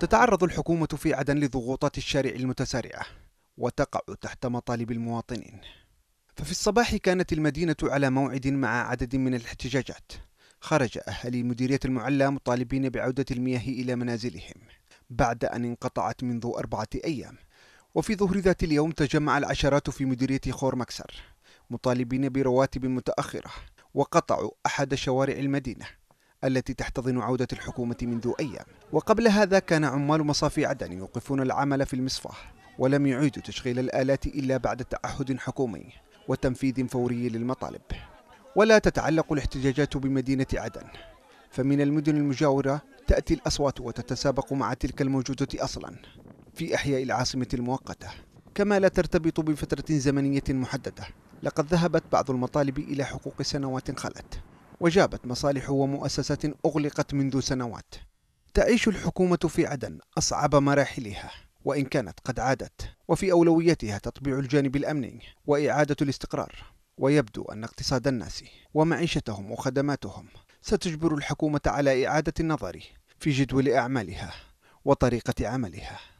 تتعرض الحكومة في عدن لضغوطات الشارع المتسارعة وتقع تحت مطالب المواطنين ففي الصباح كانت المدينة على موعد مع عدد من الاحتجاجات خرج أهالي مديرية المعلى مطالبين بعودة المياه إلى منازلهم بعد أن انقطعت منذ أربعة أيام وفي ظهر ذات اليوم تجمع العشرات في مديرية خور مكسر مطالبين برواتب متأخرة وقطعوا أحد شوارع المدينة التي تحتضن عودة الحكومة منذ أيام وقبل هذا كان عمال مصافي عدن يوقفون العمل في المصفاح ولم يعيدوا تشغيل الآلات إلا بعد تعهد حكومي وتنفيذ فوري للمطالب ولا تتعلق الاحتجاجات بمدينة عدن فمن المدن المجاورة تأتي الأصوات وتتسابق مع تلك الموجودة أصلا في أحياء العاصمة المؤقتة كما لا ترتبط بفترة زمنية محددة لقد ذهبت بعض المطالب إلى حقوق سنوات خلت وجابت مصالح ومؤسسات أغلقت منذ سنوات تعيش الحكومة في عدن أصعب مراحلها وإن كانت قد عادت وفي أولويتها تطبيع الجانب الأمني وإعادة الاستقرار ويبدو أن اقتصاد الناس ومعيشتهم وخدماتهم ستجبر الحكومة على إعادة النظر في جدول أعمالها وطريقة عملها